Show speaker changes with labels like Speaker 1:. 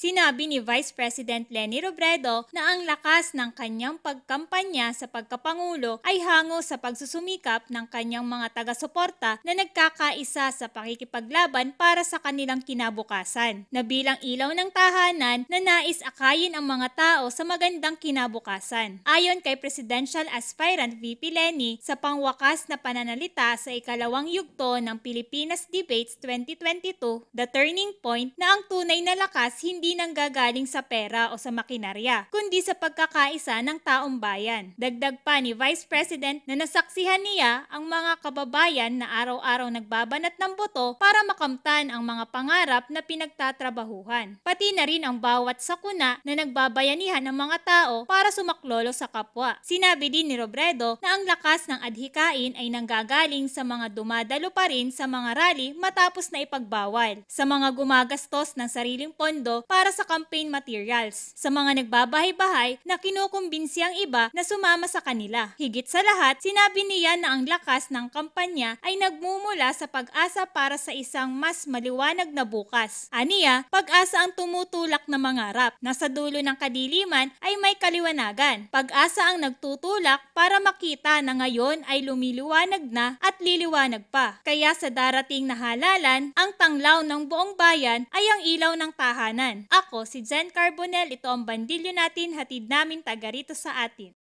Speaker 1: Sinabi ni Vice President Lenny Robredo na ang lakas ng kanyang pagkampanya sa pagkapangulo ay hango sa pagsusumikap ng kanyang mga taga-suporta na nagkakaisa sa pakikipaglaban para sa kanilang kinabukasan. Nabilang ilaw ng tahanan na nais akayin ang mga tao sa magandang kinabukasan. Ayon kay Presidential Aspirant VP Lenny sa pangwakas na pananalita sa ikalawang yugto ng Pilipinas Debates 2022, the turning point na ang tunay na lakas hindi nanggagaling sa pera o sa makinarya, kundi sa pagkakaisa ng taong bayan. Dagdag pa ni Vice President na nasaksihan niya ang mga kababayan na araw-araw nagbabanat ng boto para makamtan ang mga pangarap na pinagtatrabahuhan. Pati na rin ang bawat sakuna na nagbabayanihan ng mga tao para sumaklolo sa kapwa. Sinabi din ni Robredo na ang lakas ng adhikain ay nanggagaling sa mga dumadalo pa rin sa mga rally matapos na ipagbawal. Sa mga gumagastos ng sariling pondo para para sa campaign materials sa mga nagbabahay-bahay na kinukumbinsi ang iba na sumama sa kanila. Higit sa lahat, sinabi niya na ang lakas ng kampanya ay nagmumula sa pag-asa para sa isang mas maliwanag na bukas. Aniya, pag-asa ang tumutulak na mangarap. Nasa dulo ng kadiliman ay may kaliwanagan. Pag-asa ang nagtutulak para makita na ngayon ay lumiliwanag na at liliwanag pa. Kaya sa darating na halalan, ang tanglaw ng buong bayan ay ang ilaw ng tahanan. Ako si Jen Carbonel, ito ang bandilyo natin, hatid namin taga rito sa atin.